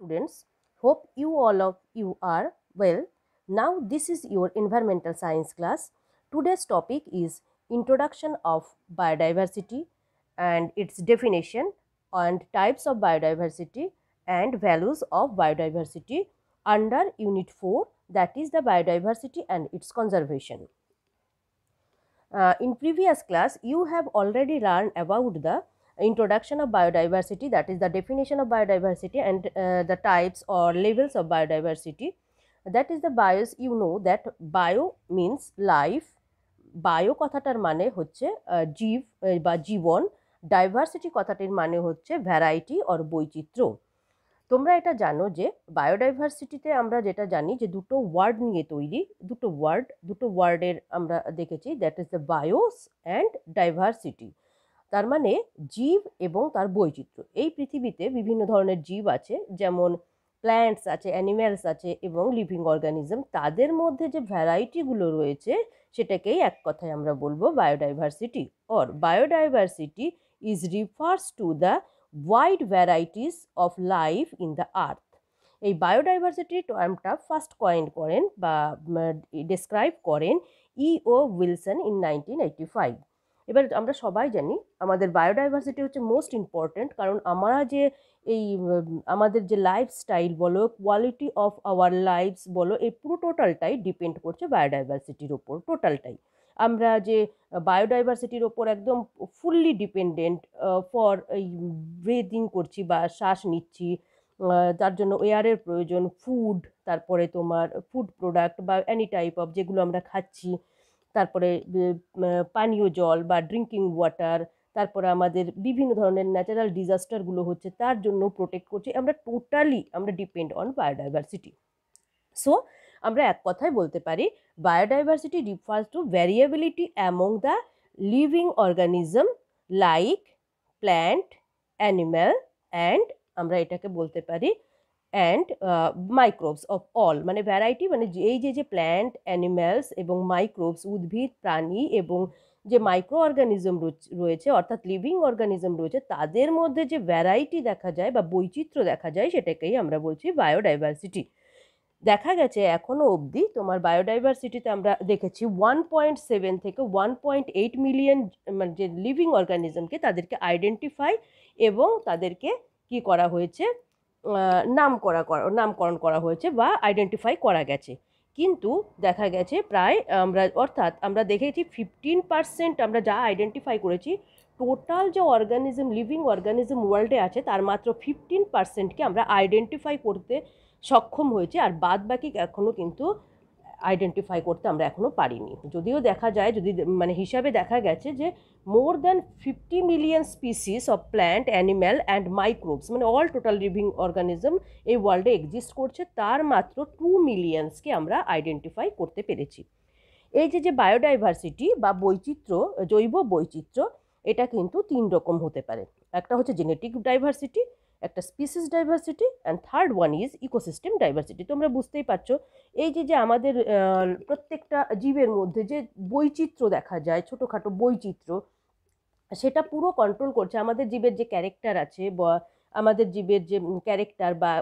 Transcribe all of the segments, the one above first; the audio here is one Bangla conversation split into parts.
students, hope you all of you are well. Now this is your environmental science class. Today's topic is introduction of biodiversity and its definition and types of biodiversity and values of biodiversity under unit 4 that is the biodiversity and its conservation. Uh, in previous class you have already learned about the introduction of biodiversity that is the definition of biodiversity and uh, the types or levels of biodiversity that is the bios you know that bio means life bio কথাটার মানে হচ্ছে জীব বা জীবন ডাইভার্সিটি কথাটির মানে হচ্ছে ভ্যারাইটি অর বৈচিত্র্য তোমরা এটা জানো যে বায়োডাইভার্সিটিতে আমরা যেটা জানি যে দুটো ওয়ার্ড নিয়ে তৈরি দুটো ওয়ার্ড দুটো ওয়ার্ডের আমরা দেখেছি that is the bios and diversity তার মানে জীব এবং তার বৈচিত্র্য এই পৃথিবীতে বিভিন্ন ধরনের জীব আছে যেমন প্ল্যান্টস আছে অ্যানিম্যালস আছে এবং লিভিং অর্গানিজম তাদের মধ্যে যে ভ্যারাইটিগুলো রয়েছে সেটাকেই এক কথায় আমরা বলবো biodiversity or biodiversity is refers to the wide varieties of life in the earth এই বায়োডাইভার্সিটি টার্মটা ফার্স্ট কয়েন করেন বা ডেসক্রাইব করেন E O Wilson in nineteen eighty five এবার আমরা সবাই জানি আমাদের বায়োডাইভার্সিটি হচ্ছে মোস্ট ইম্পর্ট্যান্ট কারণ আমরা যে এই আমাদের যে লাইফস্টাইল বলো কোয়ালিটি অফ আওয়ার লাইফস বলো এই পুরো টোটালটাই ডিপেন্ড করছে বায়োডাইভার্সিটির ওপর টোটালটাই আমরা যে বায়োডাইভার্সিটির ওপর একদম ফুললি ডিপেন্ডেন্ট ফর এই ব্রিদিং করছি বা শ্বাস নিচ্ছি তার জন্য এয়ারের প্রয়োজন ফুড তারপরে তোমার ফুড প্রোডাক্ট বা এনি টাইপ অফ যেগুলো আমরা খাচ্ছি তারপরে পানীয় জল বা ড্রিঙ্কিং ওয়াটার তারপরে আমাদের বিভিন্ন ধরনের ন্যাচারাল ডিজাস্টারগুলো হচ্ছে তার জন্য প্রোটেক্ট করছে আমরা টোটালি আমরা ডিপেন্ড অন বায়োডাইভার্সিটি সো আমরা এক কথায় বলতে পারি biodiversity refers to variability among the living organism like plant animal and আমরা এটাকে বলতে পারি অ্যান্ড মাইক্রোবস অফ অল মানে ভ্যারাইটি মানে এই যে যে প্ল্যান্ট অ্যানিম্যালস এবং মাইক্রোবস উদ্ভিদ প্রাণী এবং যে মাইক্রো অর্গানিজম রয়েছে অর্থাৎ লিভিং অর্গানিজম রয়েছে তাদের মধ্যে যে ভ্যারাইটি দেখা যায় বা বৈচিত্র্য দেখা যায় সেটাকেই আমরা বলছি বায়োডাইভার্সিটি দেখা গেছে এখনও অবধি তোমার বায়োডাইভার্সিটিতে আমরা দেখেছি ওয়ান পয়েন্ট সেভেন থেকে ওয়ান পয়েন্ট এইট মিলিয়ন মানে যে লিভিং অর্গানিজমকে তাদেরকে আইডেন্টিফাই এবং তাদেরকে কি করা হয়েছে নাম করা নামকরণ করা হয়েছে বা আইডেন্টিফাই করা গেছে কিন্তু দেখা গেছে প্রায় আমরা অর্থাৎ আমরা দেখেছি ফিফটিন পার্সেন্ট আমরা যা আইডেন্টিফাই করেছি টোটাল যে অর্গানিজম লিভিং অর্গানিজম ওয়ার্ল্ডে আছে তার মাত্র ফিফটিন পার্সেন্টকে আমরা আইডেন্টিফাই করতে সক্ষম হয়েছে আর বাদ বাকি এখনও কিন্তু আইডেন্টিফাই করতে আমরা এখনও পারিনি যদিও দেখা যায় যদি মানে হিসাবে দেখা গেছে যে more than fifty million species of plant animal and microbes মানে অল টোটাল লিভিং অর্গানিজম এই ওয়ার্ল্ডে এক্সিস্ট করছে তার মাত্র টু মিলিয়ন্সকে আমরা আইডেন্টিফাই করতে পেরেছি এই যে যে বায়োডাইভার্সিটি বা বৈচিত্র্য জৈব বৈচিত্র্য এটা কিন্তু তিন রকম হতে পারে একটা হচ্ছে জেনেটিক ডাইভার্সিটি একটা species diversity and third one is ecosystem diversity তোমরা বুঝতেই পারছো এই যে যে আমাদের প্রত্যেকটা জীবের মধ্যে যে বৈচিত্র্য দেখা যায় ছোটোখাটো বৈচিত্র্য সেটা পুরো কন্ট্রোল করছে আমাদের জীবের যে ক্যারেক্টার আছে বা আমাদের জীবের যে ক্যারেক্টার বা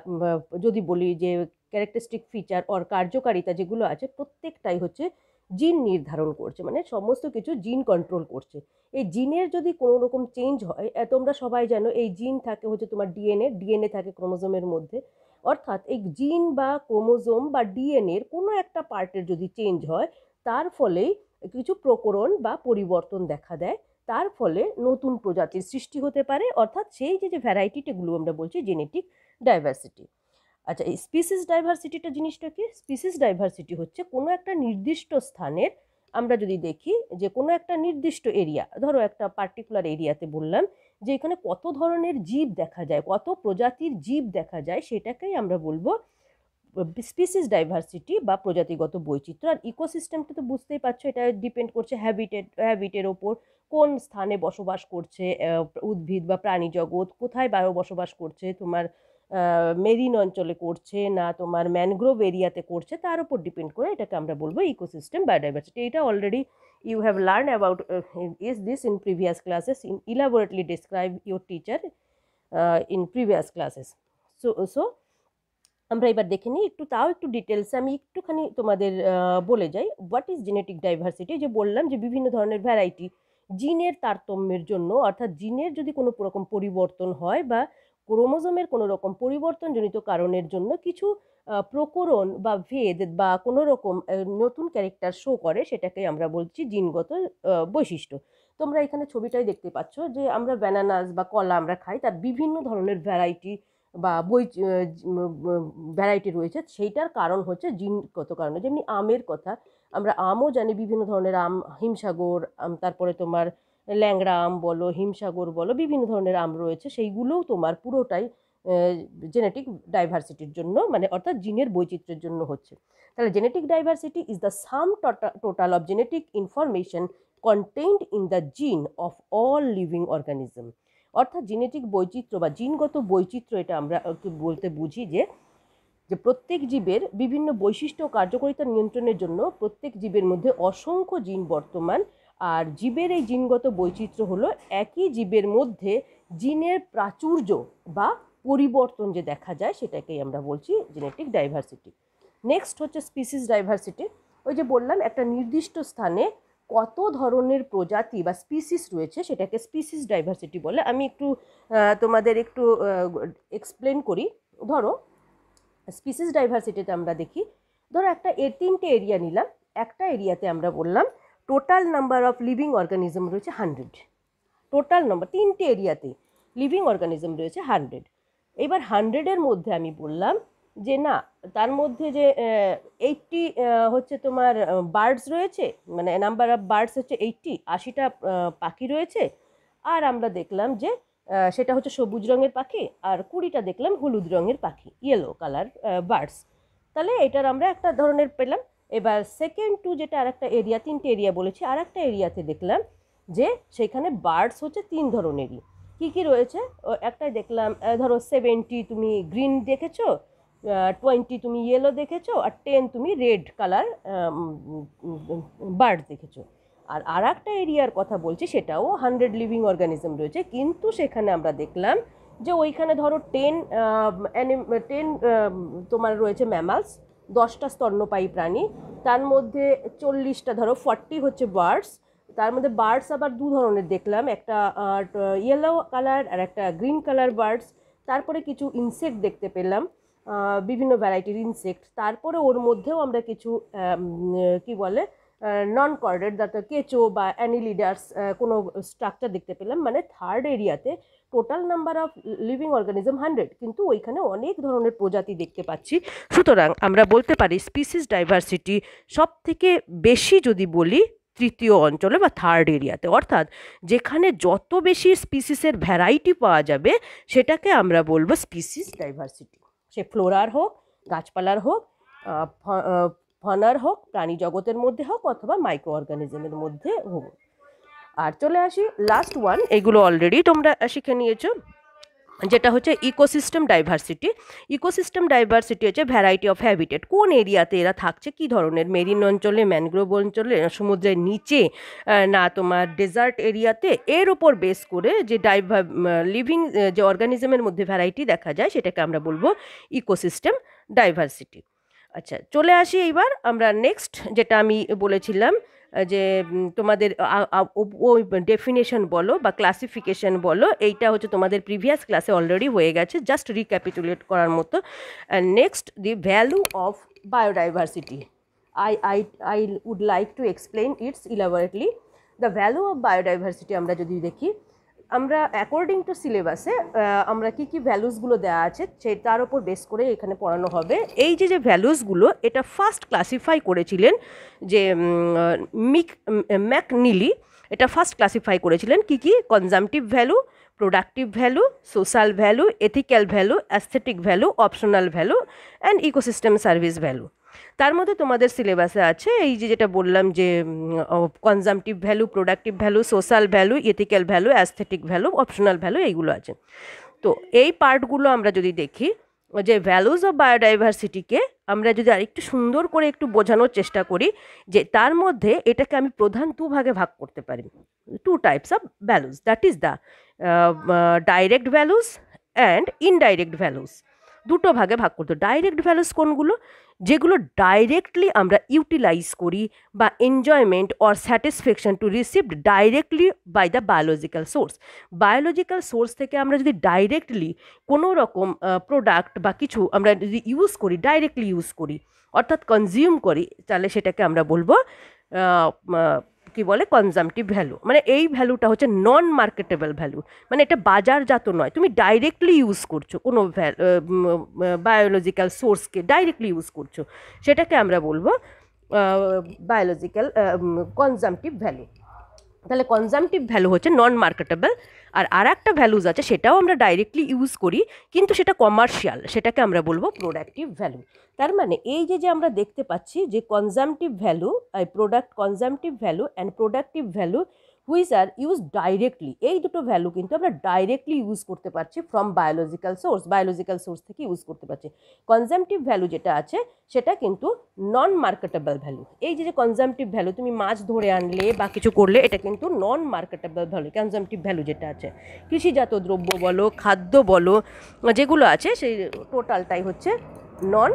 যদি বলি যে ক্যারেক্টারিস্টিক ফিচার অর কার্যকারিতা যেগুলো আছে প্রত্যেকটাই হচ্ছে জিন নির্ধারণ করছে মানে সমস্ত কিছু জিন কন্ট্রোল করছে এই জিনের যদি কোনো রকম চেঞ্জ হয় তোমরা সবাই জানো এই জিন থাকে হচ্ছে তোমার ডিএনএ ডিএনএ থাকে ক্রোমোজোমের মধ্যে অর্থাৎ এই জিন বা ক্রোমোজোম বা ডিএনএর কোনো একটা পার্টের যদি চেঞ্জ হয় তার ফলেই কিছু প্রকরণ বা পরিবর্তন দেখা দেয় তার ফলে নতুন প্রজাতির সৃষ্টি হতে পারে অর্থাৎ সেই যে যে ভ্যারাইটিটিগুলো আমরা বলছি জেনেটিক ডাইভার্সিটি আচ্ছা এই স্পিসিস ডাইভার্সিটিটা জিনিসটা কি স্পিসিস ডাইভার্সিটি হচ্ছে কোনো একটা নির্দিষ্ট স্থানের আমরা যদি দেখি যে কোনো একটা নির্দিষ্ট এরিয়া ধরো একটা পার্টিকুলার এরিয়াতে বললাম যে এখানে কত ধরনের জীব দেখা যায় কত প্রজাতির জীব দেখা যায় সেটাকেই আমরা বলবো স্পিসিস ডাইভার্সিটি বা প্রজাতিগত বৈচিত্র্য আর ইকোসিস্টেমটা তো বুঝতেই পারছো এটা ডিপেন্ড করছে হ্যাবিটেট হ্যাবিটের ওপর কোন স্থানে বসবাস করছে উদ্ভিদ বা প্রাণী জগৎ কোথায় বায়ু বসবাস করছে তোমার মেরিন অঞ্চলে করছে না তোমার ম্যানগ্রোভ এরিয়াতে করছে তার উপর ডিপেন্ড করে এটাকে আমরা বলবো ইকোসিস্টেম বায়োডাইভার্সিটি এটা already you have learn about is this in previous classes in elaborately describe your teacher in previous classes so so আমরা এবার দেখে নিই একটু তাও একটু ডিটেলসে আমি একটুখানি তোমাদের বলে যাই হোয়াট ইজ জেনেটিক ডাইভার্সিটি যে বললাম যে বিভিন্ন ধরনের ভ্যারাইটি জিনের তারতম্যের জন্য অর্থাৎ জিনের যদি কোনো রকম পরিবর্তন হয় বা ক্রোমোজোমের কোনো রকম পরিবর্তনজনিত কারণের জন্য কিছু প্রকরণ বা ভেদ বা কোনো রকম নতুন ক্যারেক্টার শো করে সেটাকে আমরা বলছি জিনগত বৈশিষ্ট্য তোমরা এখানে ছবিটাই দেখতে পাচ্ছ যে আমরা ব্যানানাস বা কলা আমরা খাই তার বিভিন্ন ধরনের ভ্যারাইটি বা বই ভ্যারাইটি রয়েছে সেইটার কারণ হচ্ছে জিনগত কারণে যেমনি আমের কথা আমরা আমও জানি বিভিন্ন ধরনের আম হিমসাগর তারপরে তোমার ল্যাংড়া আম বলো হিমসাগর বলো বিভিন্ন ধরনের আম রয়েছে সেইগুলোও তোমার পুরোটাই জেনেটিক ডাইভার্সিটির জন্য মানে অর্থাৎ জিনের বৈচিত্র্যের জন্য হচ্ছে তাহলে genetic diversity is the sum total of genetic information content in the gene of all living organism অর্থাৎ জেনেটিক বৈচিত্র্য বা জিনগত বৈচিত্র্য এটা আমরা বলতে বুঝি যে যে প্রত্যেক জীবের বিভিন্ন বৈশিষ্ট্য কার্যকারিতা নিয়ন্ত্রণের জন্য প্রত্যেক জীবের মধ্যে অসংখ্য জিন বর্তমান আর জীবের এই জিনগত বৈচিত্র্য হলো একই জীবের মধ্যে জিনের প্রাচুর্য বা পরিবর্তন যে দেখা যায় সেটাকেই আমরা বলছি জেনেটিক ডাইভার্সিটি নেক্সট হচ্ছে স্পিসিস ডাইভার্সিটি ওই যে বললাম একটা নির্দিষ্ট স্থানে কত ধরনের প্রজাতি বা স্পিসিস রয়েছে সেটাকে স্পিসিস ডাইভার্সিটি বলে আমি একটু তোমাদের একটু এক্সপ্লেন করি ধরো স্পিসিস ডাইভার্সিটিতে আমরা দেখি ধরো একটা এ তিনটে এরিয়া নিলাম একটা এরিয়াতে আমরা বললাম total number of living organism রয়েছে হান্ড্রেড টোটাল নাম্বার তিনটে এরিয়াতে লিভিং অর্গানিজম রয়েছে হান্ড্রেড এবার হান্ড্রেডের মধ্যে আমি বললাম যে না তার মধ্যে যে এইটটি হচ্ছে তোমার বার্ডস রয়েছে মানে নাম্বার অফ বার্ডস হচ্ছে এইটটি আশিটা পাখি রয়েছে আর আমরা দেখলাম যে সেটা হচ্ছে সবুজ রঙের পাখি আর কুড়িটা দেখলাম হলুদ রঙের পাখি ইয়েলো কালার বার্ডস তাহলে এটার আমরা একটা ধরনের পেলাম এবার সেকেন্ড টু যেটা আরেকটা এরিয়া তিনটে এরিয়া বলেছি আর একটা এরিয়াতে দেখলাম যে সেখানে বার্ডস হচ্ছে তিন ধরনেরই কি কি রয়েছে একটাই দেখলাম ধরো সেভেন্টি তুমি গ্রিন দেখেছো টোয়েন্টি তুমি ইয়েলো দেখেছো আর টেন তুমি রেড কালার বার্ড দেখেছো আর আর একটা এরিয়ার কথা বলছি সেটাও হান্ড্রেড লিভিং অর্গানিজম রয়েছে কিন্তু সেখানে আমরা দেখলাম যে ওইখানে ধরো টেন টেন তোমার রয়েছে ম্যামালস দশটা স্তন্যপায়ী প্রাণী তার মধ্যে চল্লিশটা ধরো ফর্টি হচ্ছে বার্ডস তার মধ্যে বার্ডস আবার দু ধরনের দেখলাম একটা ইয়েলো কালার আর একটা গ্রিন কালার বার্ডস তারপরে কিছু ইনসেক্ট দেখতে পেলাম বিভিন্ন ভ্যারাইটির ইনসেক্ট তারপরে ওর মধ্যেও আমরা কিছু কি বলে নন কর্ডেড দ্যাট কেঁচো বা অ্যানিলিডার্স কোনো স্ট্রাকচার দেখতে পেলাম মানে থার্ড এরিয়াতে total number of living organism hundred কিন্তু ওইখানে অনেক ধরনের প্রজাতি দেখতে পাচ্ছি সুতরাং আমরা বলতে পারি স্পিসিস ডাইভার্সিটি সব থেকে বেশি যদি বলি তৃতীয় অঞ্চলে বা থার্ড এরিয়াতে অর্থাৎ যেখানে যত বেশি স্পিসিসের ভ্যারাইটি পাওয়া যাবে সেটাকে আমরা বলবো স্পিসিস ডাইভার্সিটি সে ফ্লোরার হোক গাছপালার হোক ফনার হোক প্রাণী জগতের মধ্যে হোক অথবা মাইক্রো অর্গানিজমের মধ্যে হোক আর চলে আসি লাস্ট ওয়ান এগুলো অলরেডি তোমরা শিখে নিয়েছো যেটা হচ্ছে ইকোসিস্টেম ডাইভার্সিটি ইকোসিস্টেম ডাইভার্সিটি হচ্ছে ভ্যারাইটি অফ হ্যাবিটেট কোন এরিয়াতে এরা থাকছে কী ধরনের মেরিন অঞ্চলে ম্যানগ্রোভ অঞ্চলে সমুদ্রের নিচে না তোমার ডেজার্ট এরিয়াতে এর ওপর বেস করে যে ডাইভার লিভিং যে অর্গানিজমের মধ্যে ভ্যারাইটি দেখা যায় সেটাকে আমরা বলবো ইকোসিস্টেম ডাইভার্সিটি আচ্ছা চলে আসি এইবার আমরা নেক্সট যেটা আমি বলেছিলাম যে তোমাদের ওই ডেফিনেশন বলো বা ক্লাসিফিকেশন বলো এইটা হচ্ছে তোমাদের প্রিভিয়াস ক্লাসে অলরেডি হয়ে গেছে জাস্ট রিক্যাপিটুলেট করার মতো next the value of biodiversity I I I would like to explain its elaborately the value of biodiversity আমরা যদি দেখি আমরা অ্যাকর্ডিং টু সিলেবাসে আমরা কি কি ভ্যালুসগুলো দেওয়া আছে সে তার ওপর বেস করে এখানে পড়ানো হবে এই যে যে ভ্যালুসগুলো এটা ফার্স্ট ক্লাসিফাই করেছিলেন যে মিক ম্যাকনিলি এটা ফার্স্ট ক্লাসিফাই করেছিলেন কি কি consumptive value productive value social value ethical value aesthetic value optional value and ecosystem service value তার মধ্যে তোমাদের সিলেবাসে আছে এই যে যেটা বললাম যে consumptive value productive value social value ethical value aesthetic value optional value এইগুলো আছে তো এই পার্টগুলো আমরা যদি দেখি যে ভ্যালুজ অফ বায়োডাইভার্সিটিকে আমরা যদি আরেকটু সুন্দর করে একটু বোঝানোর চেষ্টা করি যে তার মধ্যে এটাকে আমি প্রধান দু ভাগে ভাগ করতে পারি two types of values that is the direct values and indirect values দুটো ভাগে ভাগ করতো ডাইরেক্ট ভ্যালুস কোনগুলো যেগুলো ডাইরেক্টলি আমরা ইউটিলাইজ করি বা enjoyment or satisfaction to received directly by the biological source biological source থেকে আমরা যদি ডাইরেক্টলি কোনো রকম প্রোডাক্ট বা কিছু আমরা যদি ইউজ করি ডাইরেক্টলি ইউজ করি অর্থাৎ কনজিউম করি তাহলে সেটাকে আমরা বলবো কি বলে কনজামটিভ ভ্যালু মানে এই ভ্যালুটা হচ্ছে নন মার্কেটেবল ভ্যালু মানে এটা বাজারজাত নয় তুমি ডাইরেক্টলি ইউজ করছো কোনো বায়োলজিক্যাল সোর্সকে ডাইরেক্টলি ইউজ করছো সেটাকে আমরা বলবো বায়োলজিক্যাল কনজামটিভ ভ্যালু তাহলে কনজামটিভ ভ্যালু হচ্ছে নন মার্কেটেবল আর আর একটা ভ্যালুজ আছে সেটাও আমরা ডাইরেক্টলি ইউজ করি কিন্তু সেটা কমার্শিয়াল সেটাকে আমরা বলবো প্রোডাক্টিভ ভ্যালু তার মানে এই যে যে আমরা দেখতে পাচ্ছি যে consumptive value product consumptive value and productive value which are use directly এই দুটো ভ্যালু কিন্তু আমরা ডাইরেক্টলি ইউজ করতে পারছি from biological source biological source থেকে ইউজ করতে পারছি কনজামটিভ ভ্যালু যেটা আছে সেটা কিন্তু নন মার্কেটেবল ভ্যালু এই যে যে কনজামটিভ ভ্যালু তুমি মাছ ধরে আনলে বা কিছু করলে এটা কিন্তু non marketable value consumptive value যেটা আছে কৃষিজাত দ্রব্য বলো খাদ্য বলো যেগুলো আছে সেই টোটালটাই হচ্ছে non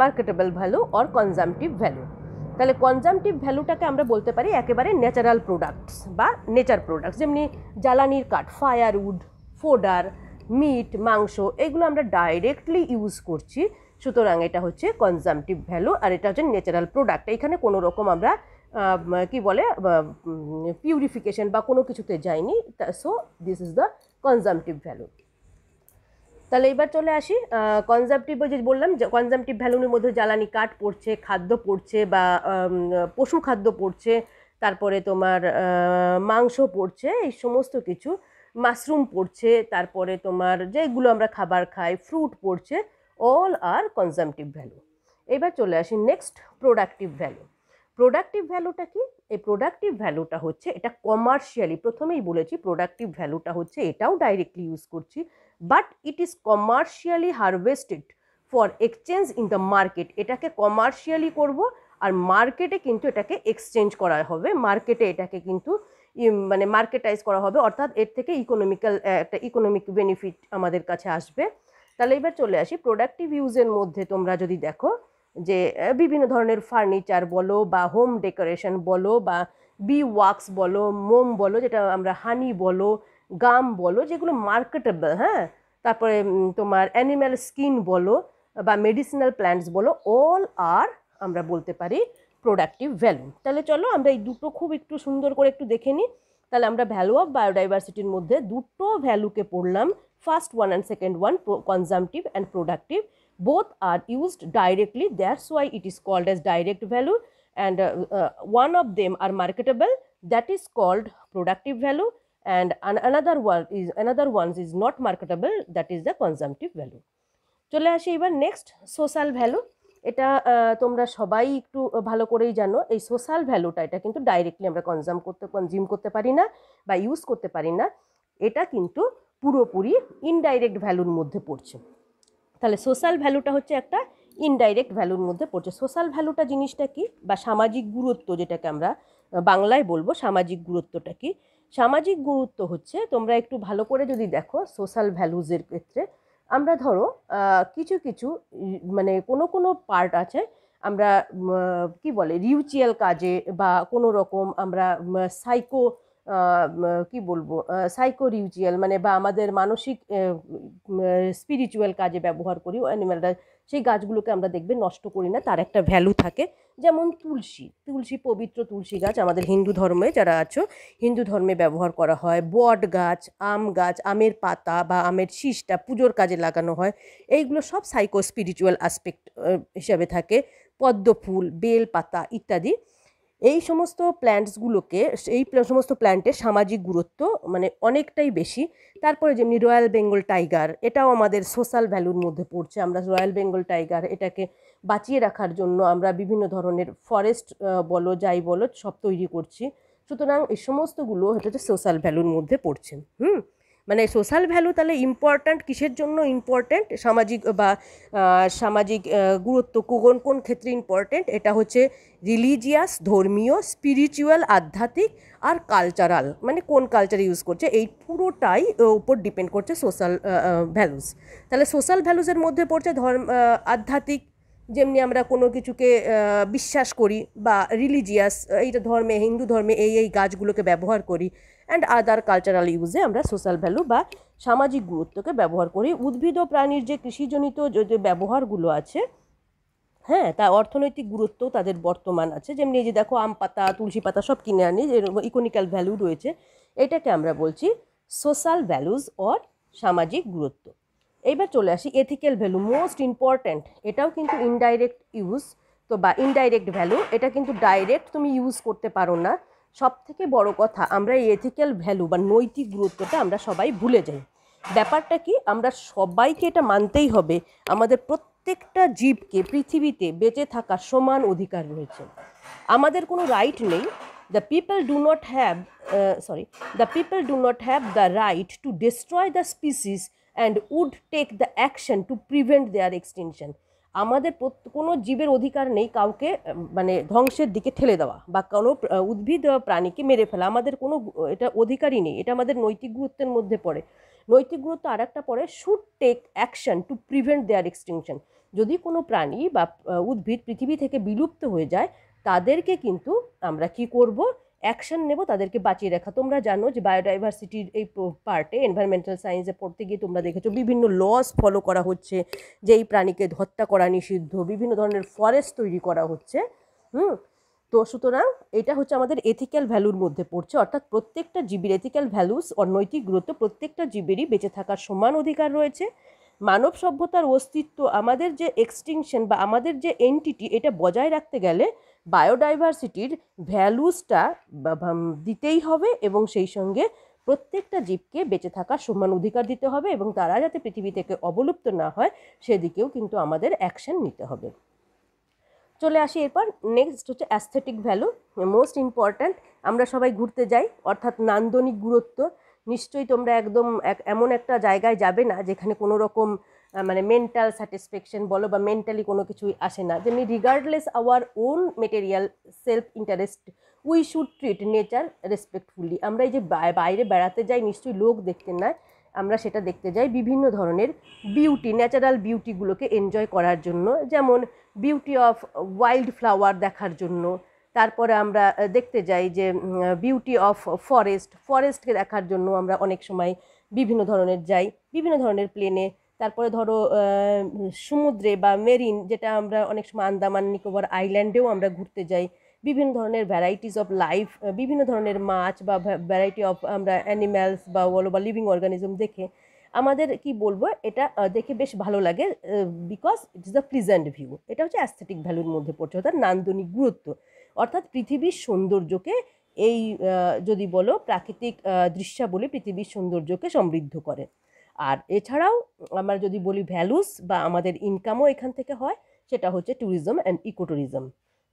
marketable value or consumptive value তাহলে কনজামটিভ ভ্যালুটাকে আমরা বলতে পারি একেবারে ন্যাচারাল প্রোডাক্টস বা নেচার প্রোডাক্টস যেমনি জ্বালানির কাঠ ফায়ারউড ফোডার মিট মাংস এগুলো আমরা ডাইরেক্টলি ইউজ করছি সুতরাং এটা হচ্ছে কনজামটিভ ভ্যালু আর এটা হচ্ছে ন্যাচারাল প্রোডাক্ট এখানে কোনো রকম আমরা কি বলে পিউরিফিকেশন বা কোনো কিছুতে যায়নি so this is the consumptive value তাহলে এবার চলে আসি কনজামটিভ যে বললাম কনজামটিভ ভ্যালুর মধ্যে জ্বালানি কাঠ পড়ছে খাদ্য পড়ছে বা পশু খাদ্য পড়ছে তারপরে তোমার মাংস পড়ছে এই সমস্ত কিছু মাশরুম পড়ছে তারপরে তোমার যেগুলো আমরা খাবার খাই ফ্রুট পড়ছে অল আর কনজামটিভ ভ্যালু এবার চলে আসি নেক্সট প্রোডাক্টিভ ভ্যালু প্রোডাক্টিভ ভ্যালুটা কি এই প্রোডাক্টিভ ভ্যালুটা হচ্ছে এটা কমার্শিয়ালি প্রথমেই বলেছি প্রোডাক্টিভ ভ্যালুটা হচ্ছে এটাও ডাইরেক্টলি ইউজ করছি but it is commercially harvested for exchange in the market এটাকে কমার্শিয়ালি করব আর মার্কেটে কিন্তু এটাকে এক্সচেঞ্জ করা হবে মার্কেটে এটাকে কিন্তু মানে মার্কেটাইজ করা হবে অর্থাৎ এর থেকে ইকোনমিক্যাল একটা ইকোনমিক বেনিফিট আমাদের কাছে আসবে তাহলে এবার চলে আসি প্রোডাক্টিভ ইউজের মধ্যে তোমরা যদি দেখো যে বিভিন্ন ধরনের ফার্নিচার বলো বা হোম ডেকোরেশন বলো বা বি ওয়াক্স বলো মোম বলো যেটা আমরা হানি বলো গাম বলো যেগুলো মার্কেটেবল হ্যাঁ তারপরে তোমার অ্যানিম্যাল স্কিন বলো বা মেডিসিনাল প্ল্যান্টস বলো অল আর আমরা বলতে পারি প্রোডাক্টিভ ভ্যালু তাহলে চলো আমরা এই দুটো খুব একটু সুন্দর করে একটু দেখে নিই তাহলে আমরা ভ্যালু অফ বায়োডাইভার্সিটির মধ্যে দুটো ভ্যালুকে পড়লাম first one and second one consumptive and productive both are used directly that's why it is called as direct value and one of them are marketable that is called productive value and an another one is another ones is not marketable that is the consumptive value চলে আসি এবার নেক্সট সোশ্যাল ভ্যালু এটা তোমরা সবাই একটু ভালো করেই জানো এই সোশ্যাল ভ্যালুটা এটা কিন্তু ডাইরেক্টলি আমরা কনজাম করতে কনজিউম করতে পারি না বা ইউজ করতে পারি না এটা কিন্তু পুরোপুরি ইনডাইরেক্ট ভ্যালুর মধ্যে পড়ছে তাহলে সোশ্যাল ভ্যালুটা হচ্ছে একটা ইনডাইরেক্ট ভ্যালুর মধ্যে পড়ছে সোশ্যাল ভ্যালুটা জিনিসটা কি বা সামাজিক গুরুত্ব যেটাকে আমরা বাংলায় বলবো সামাজিক গুরুত্বটা কি সামাজিক গুরুত্ব হচ্ছে তোমরা একটু ভালো করে যদি দেখো সোশ্যাল ভ্যালুজের ক্ষেত্রে আমরা ধরো কিছু কিছু মানে কোনো কোনো পার্ট আছে আমরা কি বলে রিউচুয়াল কাজে বা কোনো রকম আমরা সাইকো কি বলবো সাইকো রিউচুয়াল মানে বা আমাদের মানসিক স্পিরিচুয়াল কাজে ব্যবহার করি অ্যানিমালরা সেই গাছগুলোকে আমরা দেখবে নষ্ট করি না তার একটা ভ্যালু থাকে যেমন তুলসী তুলসী পবিত্র তুলসী গাছ আমাদের হিন্দু ধর্মে যারা আছো হিন্দু ধর্মে ব্যবহার করা হয় বট গাছ আম গাছ আমের পাতা বা আমের শীষটা পুজোর কাজে লাগানো হয় এইগুলো সব সাইকো স্পিরিচুয়াল আসপেক্ট হিসাবে থাকে পদ্ম ফুল বেল পাতা ইত্যাদি এই সমস্ত প্ল্যান্টসগুলোকে এই সমস্ত প্ল্যান্টের সামাজিক গুরুত্ব মানে অনেকটাই বেশি তারপরে যেমনি রয়্যাল বেঙ্গল টাইগার এটাও আমাদের সোশ্যাল ভ্যালুর মধ্যে পড়ছে আমরা রয়্যাল বেঙ্গল টাইগার এটাকে বাঁচিয়ে রাখার জন্য আমরা বিভিন্ন ধরনের ফরেস্ট বলো যাই বলো সব তৈরি করছি সুতরাং এই সমস্তগুলো হচ্ছে সোশ্যাল ভ্যালুর মধ্যে পড়ছে হুম মানে সোশ্যাল ভ্যালু তাহলে ইম্পর্ট্যান্ট কিসের জন্য ইম্পর্ট্যান্ট সামাজিক বা সামাজিক গুরুত্ব কোন কোন ক্ষেত্রে ইম্পর্ট্যান্ট এটা হচ্ছে রিলিজিয়াস ধর্মীয় স্পিরিচুয়াল আধ্যাত্মিক আর কালচারাল মানে কোন কালচার ইউজ করছে এই পুরোটাই উপর ডিপেন্ড করছে সোশ্যাল ভ্যালুস তাহলে সোশ্যাল ভ্যালুসের মধ্যে পড়ছে ধর্ম আধ্যাত্মিক যেমনি আমরা কোনো কিছুকে বিশ্বাস করি বা রিলিজিয়াস এইটা ধর্মে হিন্দু ধর্মে এই এই গাছগুলোকে ব্যবহার করি অ্যান্ড আদার কালচারাল ইউজে আমরা সোশ্যাল ভ্যালু বা সামাজিক গুরুত্বকে ব্যবহার করি উদ্ভিদ ও প্রাণীর যে কৃষিজনিত যে ব্যবহারগুলো আছে হ্যাঁ তা অর্থনৈতিক গুরুত্ব তাদের বর্তমান আছে যেমনি এই যে দেখো আম পাতা তুলসী পাতা সব কিনে আনি ইকোনিক্যাল ভ্যালু রয়েছে এটাকে আমরা বলছি সোশ্যাল ভ্যালুজ অর সামাজিক গুরুত্ব এইবার চলে আসি এথিক্যাল ভ্যালু মোস্ট ইম্পর্ট্যান্ট এটাও কিন্তু ইনডাইরেক্ট ইউজ তো বা ইনডাইরেক্ট ভ্যালু এটা কিন্তু ডাইরেক্ট তুমি ইউজ করতে পারো না সব থেকে বড় কথা আমরা এই এথিক্যাল ভ্যালু বা নৈতিক গুরুত্বটা আমরা সবাই ভুলে যাই ব্যাপারটা কি আমরা সবাইকে এটা মানতেই হবে আমাদের প্রত্যেকটা জীবকে পৃথিবীতে বেঁচে থাকার সমান অধিকার রয়েছে আমাদের কোনো রাইট নেই the people do not have sorry the people do not have the right to destroy the species and would take the action to prevent their extension আমাদের কোনো জীবের অধিকার নেই কাউকে মানে ধ্বংসের দিকে ঠেলে দেওয়া বা কোনো উদ্ভিদ প্রাণীকে মেরে ফেলা আমাদের কোনো এটা অধিকারই নেই এটা আমাদের নৈতিক গুরুত্বের মধ্যে পড়ে নৈতিক গুরুত্ব আর একটা পড়ে should take action to prevent their extinction যদি কোনো প্রাণী বা উদ্ভিদ পৃথিবী থেকে বিলুপ্ত হয়ে যায় তাদেরকে কিন্তু আমরা কি করব অ্যাকশন নেব তাদেরকে বাঁচিয়ে রাখা তোমরা জানো যে বায়োডাইভার্সিটির এই পার্টে এনভায়রনমেন্টাল সায়েন্সে পড়তে গিয়ে তোমরা দেখেছো বিভিন্ন লস ফলো করা হচ্ছে যে এই প্রাণীকে হত্যা করা নিষিদ্ধ বিভিন্ন ধরনের ফরেস্ট তৈরি করা হচ্ছে হুম তো সুতরাং এটা হচ্ছে আমাদের এথিক্যাল ভ্যালুর মধ্যে পড়ছে অর্থাৎ প্রত্যেকটা জীবের এথিক্যাল ভ্যালুস অনৈতিক গুরুত্ব প্রত্যেকটা জীবেরই বেঁচে থাকার সমান অধিকার রয়েছে মানব সভ্যতার অস্তিত্ব আমাদের যে এক্সটিংশন বা আমাদের যে এনটিটি এটা বজায় রাখতে গেলে বায়োডাইভার্সিটির ভ্যালুসটা দিতেই হবে এবং সেই সঙ্গে প্রত্যেকটা জীবকে বেঁচে থাকার সমান অধিকার দিতে হবে এবং তারা যাতে পৃথিবী থেকে অবলুপ্ত না হয় সেদিকেও কিন্তু আমাদের অ্যাকশন নিতে হবে চলে আসি এরপর নেক্সট হচ্ছে অ্যাস্থেটিক ভ্যালু মোস্ট ইম্পর্ট্যান্ট আমরা সবাই ঘুরতে যাই অর্থাৎ নান্দনিক গুরুত্ব নিশ্চয়ই তোমরা একদম এমন একটা জায়গায় যাবে না যেখানে কোনো রকম মানে মেন্টাল স্যাটিসফ্যাকশন বলো বা মেন্টালি কোনো কিছুই আসে না যেমনি regardless our own material self interest we should treat nature respectfully আমরা এই যে বাইরে বেড়াতে যাই নিশ্চয়ই লোক দেখতে না আমরা সেটা দেখতে যাই বিভিন্ন ধরনের বিউটি ন্যাচারাল বিউটিগুলোকে এনজয় করার জন্য যেমন বিউটি অফ ওয়াইল্ড ফ্লাওয়ার দেখার জন্য তারপরে আমরা দেখতে যাই যে বিউটি অফ ফরেস্ট ফরেস্টকে দেখার জন্য আমরা অনেক সময় বিভিন্ন ধরনের যাই বিভিন্ন ধরনের প্লেনে তারপরে ধরো সমুদ্রে বা মেরিন যেটা আমরা অনেক সময় আন্দামান নিকোবর আইল্যান্ডেও আমরা ঘুরতে যাই বিভিন্ন ধরনের ভ্যারাইটিস অফ লাইফ বিভিন্ন ধরনের মাছ বা ভ্যারাইটি অফ আমরা অ্যানিম্যালস বা বলো বা লিভিং অর্গানিজম দেখে আমাদের কি বলবো এটা দেখে বেশ ভালো লাগে because it is the pleasant view এটা হচ্ছে অ্যাস্থেটিক ভ্যালুর মধ্যে পড়ছে অর্থাৎ নান্দনিক গুরুত্ব অর্থাৎ পৃথিবীর সৌন্দর্যকে এই যদি বলো প্রাকৃতিক দৃশ্যাবলী পৃথিবীর সৌন্দর্যকে সমৃদ্ধ করে আর এছাড়াও আমরা যদি বলি ভ্যালুস বা আমাদের ইনকামও এখান থেকে হয় সেটা হচ্ছে ট্যুরিজম অ্যান্ড ইকোট্যুরিজম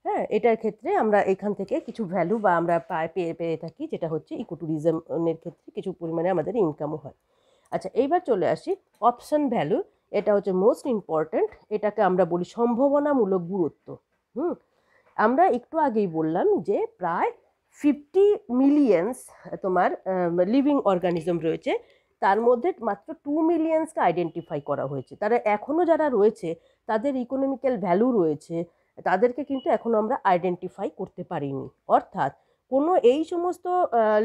হ্যাঁ এটার ক্ষেত্রে আমরা এখান থেকে কিছু ভ্যালু বা আমরা পায় পেয়ে পেয়ে থাকি যেটা হচ্ছে ইকোট্যুরিজমের ক্ষেত্রে কিছু পরিমাণে আমাদের ইনকামও হয় আচ্ছা এইবার চলে আসি অপশান ভ্যালু এটা হচ্ছে মোস্ট ইম্পর্ট্যান্ট এটাকে আমরা বলি সম্ভাবনামূলক গুরুত্ব হুম আমরা একটু আগেই বললাম যে প্রায় ফিফটি মিলিয়ন্স তোমার লিভিং অর্গানিজম রয়েছে তার মধ্যে মাত্র টু মিলিয়ন্সকে আইডেন্টিফাই করা হয়েছে তারা এখনও যারা রয়েছে তাদের ইকোনমিক্যাল ভ্যালু রয়েছে তাদেরকে কিন্তু এখনও আমরা আইডেন্টিফাই করতে পারিনি অর্থাৎ কোনো এই সমস্ত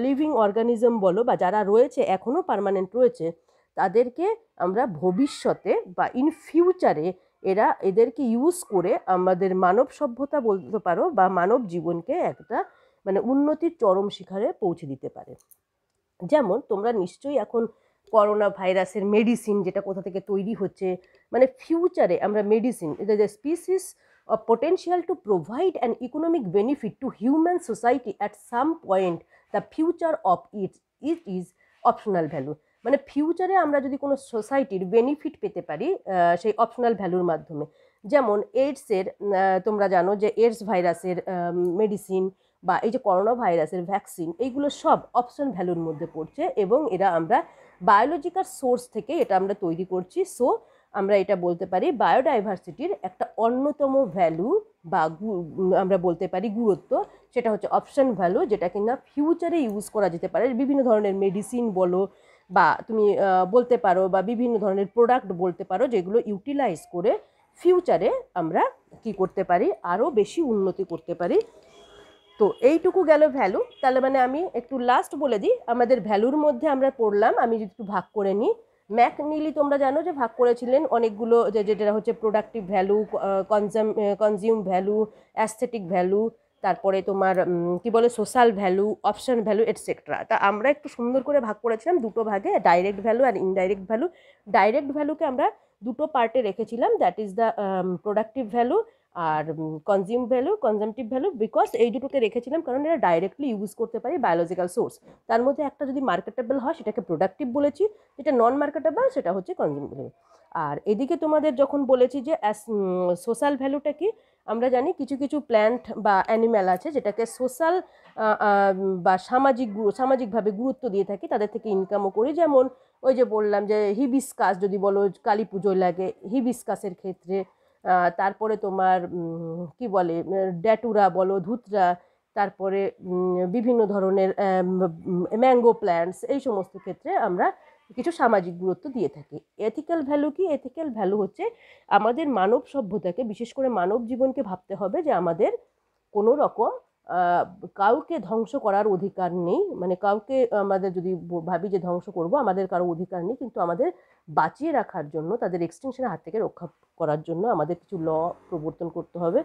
লিভিং অর্গানিজম বলো বা যারা রয়েছে এখনও পারমানেন্ট রয়েছে তাদেরকে আমরা ভবিষ্যতে বা ইন ফিউচারে এরা এদেরকে ইউজ করে আমাদের মানব সভ্যতা বলতে পারো বা মানব জীবনকে একটা মানে উন্নতির চরম শিখরে পৌঁছে দিতে পারে যেমন তোমরা নিশ্চয়ই এখন করোনা ভাইরাসের মেডিসিন যেটা কোথা থেকে তৈরি হচ্ছে মানে ফিউচারে আমরা medicine the species of potential to provide an economic benefit to human society at some point the future of it it is optional value মানে ফিউচারে আমরা যদি কোনো সোসাইটির বেনিফিট পেতে পারি সেই অপশনাল ভ্যালুর মাধ্যমে যেমন এইডসের তোমরা জানো যে এইডস ভাইরাসের মেডিসিন বা এই যে করোনা ভাইরাসের ভ্যাকসিন এইগুলো সব অপশন ভ্যালুর মধ্যে পড়ছে এবং এরা আমরা বায়োলজিক্যাল সোর্স থেকে এটা আমরা তৈরি করছি সো আমরা এটা বলতে পারি বায়োডাইভার্সিটির একটা অন্যতম ভ্যালু বা আমরা বলতে পারি গুরুত্ব সেটা হচ্ছে অপশন ভ্যালু যেটা কিনা ফিউচারে ইউজ করা যেতে পারে বিভিন্ন ধরনের মেডিসিন বলো বা তুমি বলতে পারো বা বিভিন্ন ধরনের প্রোডাক্ট বলতে পারো যেগুলো ইউটিলাইজ করে ফিউচারে আমরা কি করতে পারি আরও বেশি উন্নতি করতে পারি তো এইটুকু গেল ভ্যালু তাহলে মানে আমি একটু লাস্ট বলে দিই আমাদের ভ্যালুর মধ্যে আমরা পড়লাম আমি যদি একটু ভাগ করে নিই ম্যাক নিলি তোমরা জানো যে ভাগ করেছিলেন অনেকগুলো যে যেটা হচ্ছে productive value consume consume value aesthetic value তারপরে তোমার কি বলে social value option value etcetera তা আমরা একটু সুন্দর করে ভাগ করেছিলাম দুটো ভাগে ডাইরেক্ট ভ্যালু আর ইনডাইরেক্ট ভ্যালু ডাইরেক্ট ভ্যালুকে আমরা দুটো পার্টে রেখেছিলাম that is the productive value আর consume value consumptive value because এই দুটোকে রেখেছিলাম কারণ এরা ডাইরেক্টলি ইউজ করতে পারি বায়োলজিক্যাল সোর্স তার মধ্যে একটা যদি মার্কেটেবল হয় সেটাকে প্রোডাক্টিভ বলেছি যেটা নন মার্কেটেবল সেটা হচ্ছে কনজিউম ভ্যালু আর এদিকে তোমাদের যখন বলেছি যে সোশ্যাল ভ্যালুটা কি আমরা জানি কিছু কিছু প্ল্যান্ট বা অ্যানিম্যাল আছে যেটাকে সোশ্যাল বা সামাজিক সামাজিকভাবে গুরুত্ব দিয়ে থাকি তাদের থেকে ইনকামও করি যেমন ওই যে বললাম যে হিবিসকাস যদি বলো কালী পুজোয় লাগে হিবিসকাসের ক্ষেত্রে তারপরে তোমার কি বলে ড্যাটুরা বলো ধুতরা তারপরে বিভিন্ন ধরনের ম্যাঙ্গো প্ল্যান্টস এই সমস্ত ক্ষেত্রে আমরা কিছু সামাজিক গুরুত্ব দিয়ে থাকি এথিক্যাল ভ্যালু কি এথিক্যাল ভ্যালু হচ্ছে আমাদের মানব সভ্যতাকে বিশেষ করে মানব জীবনকে ভাবতে হবে যে আমাদের কোনো রকম কাউকে ধ্বংস করার অধিকার নেই মানে কাউকে আমাদের যদি ভাবি যে ধ্বংস করব আমাদের কারো অধিকার নেই কিন্তু আমাদের বাঁচিয়ে রাখার জন্য তাদের এক্সটেনশনের হাত থেকে রক্ষা করার জন্য আমাদের কিছু ল প্রবর্তন করতে হবে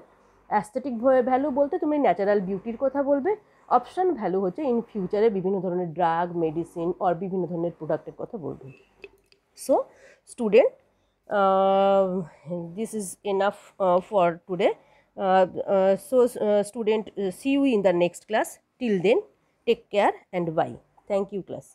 অ্যাস্থেটিক ভ্যালু বলতে তুমি ন্যাচারাল বিউটির কথা বলবে অপশান ভ্যালু হচ্ছে ইন ফিউচারে বিভিন্ন ধরনের ড্রাগ মেডিসিন আর বিভিন্ন ধরনের প্রোডাক্টের কথা বলবে so student this is enough for today Uh, uh, so uh, student see you in the next class till then take care and bye thank you class